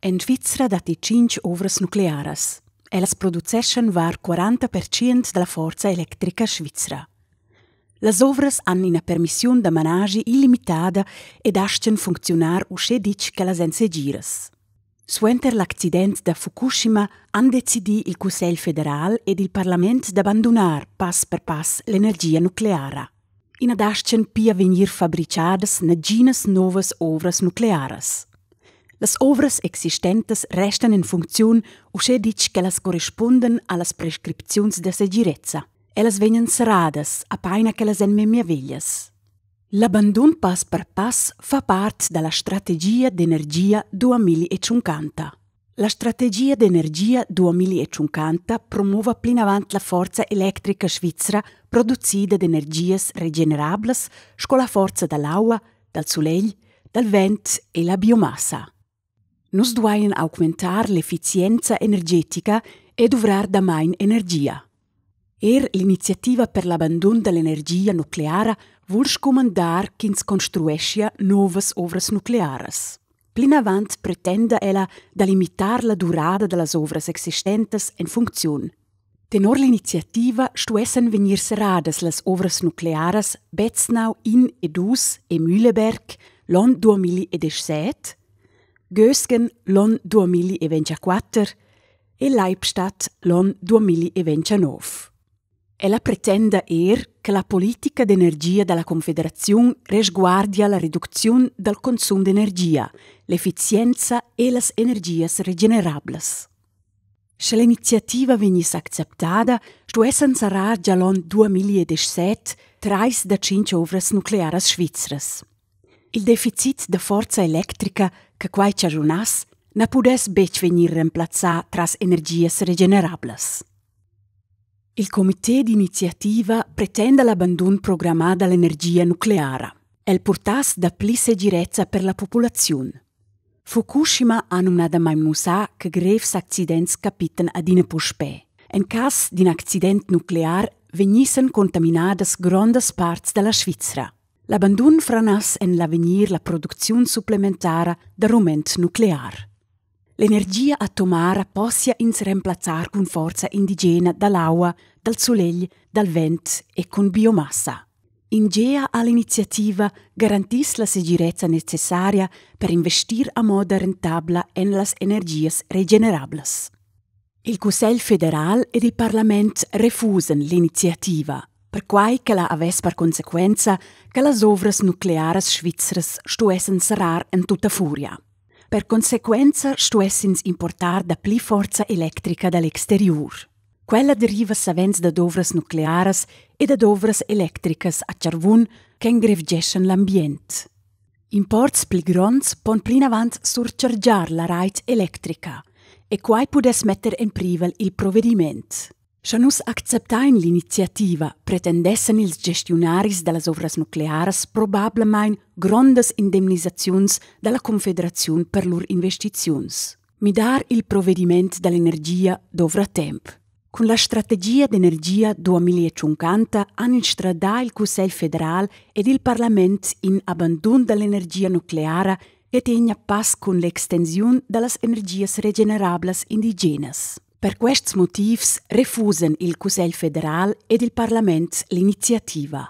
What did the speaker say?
En Svizra dati cinc ovras nuclearas. Elas producessen var 40% della forza elettrica svizzera. Las ovras hanno una permissione da managi illimitata ed ascen funzionar usce dic che las ensegiras. Suenter l'accident da Fukushima han decidì il Consiglio federale ed il Parlamento d'abbandonar pass per pass l'energia nucleare. In adascen pia venir fabriciadas naginas novas ovras nuclearas. Las obras existentes restan in o usce dic che las corrisponden a las prescripzions de segirezza. Elas vegnan seradas, appaina che las en memmiaviglias. L'abbandon pass per pass fa parte della strategia d'energia 2050. La strategia d'energia 2050 promuove plin avant la forza elettrica svizzera producida di energie regenerablas con la forza dell'acqua, del soleil, del vento e la biomassa. Nusduajen augmentar l'efficienza energetica ed uvrar da main energia. Er l'iniziativa per l'abbandon dell'energia nucleara vuol scomandar ch'ins construescia novas ovras nuclearas. Plin avant pretenda ella da limitar la durada delle ovras existentes en funzion. Tenor l'iniziativa stuessen venir serradas las ovras nuclearas Betznau in Edus e Mühleberg l'on 2017 Gösgen l'on 2024 e Leibstadt l'on 2029. E la pretenda er che la politica d'energia della Confederazione resguardia la riduzione del consumo di energia, l'efficienza e le energie rigenerabili. Se l'iniziativa venisse accettata, stuessen sarà già l'on 2017 tra da 5 ovres nucleares svizzere. Il deficit di forza elettrica che quai ciarunas ne pudes bec venir remplazà tras energias regenerables. Il Comitè d'iniziativa pretende l'abbandon programmà dall'energia nucleara. El portas da pli segirezza per la popolazione. Fukushima ha numnada mai musa che greves accidents capiten ad ina In caso di un accident nucleare venissero contaminadas grandi parti della Svizzera fra franas en l'avenir la produzione supplementare da rument nuclear. L'energia atomara possa ins remplazzar cun forza indigena dall'aua, dal solegl, dal vent e con biomassa. Ingea all'iniziativa garantís la sicurezza necessaria per investir a moda rentabla en las energias regenerablas. Il Consiglio federale ed il Parlamento refusen l'iniziativa per Perquai che la avesse per conseguenza che las ovras nucleares svizras stuessen serrar in tutta furia. Per conseguenza stuessins importar da più forza elettrica dall'exterior. Quella deriva savens da dovras nucleares e da dovras elettricas a charvun che ingrevgessen l'ambiente. Imports più grandi pon plin avant surchargiar la rete elettrica e quai pudes mettere in privel il provvedimento. Se non acceptain l'iniziativa, pretendessen ils gestionaris dallas ovras nuclearas probablemein grondas indemnisaziuns dalla Confederazione per le investizioni. investiziuns. Midar il provvedimento dell'energia dovrà tempo. Con la strategia d'energia 2050 han instradà il Consiglio federale ed il Parlamento in abbandon dall'energia nucleare e tegna pas con l'extensione delle energie regenerabili indigenes. Per questi motivi refusen il Consiglio federale ed il Parlamento l'iniziativa.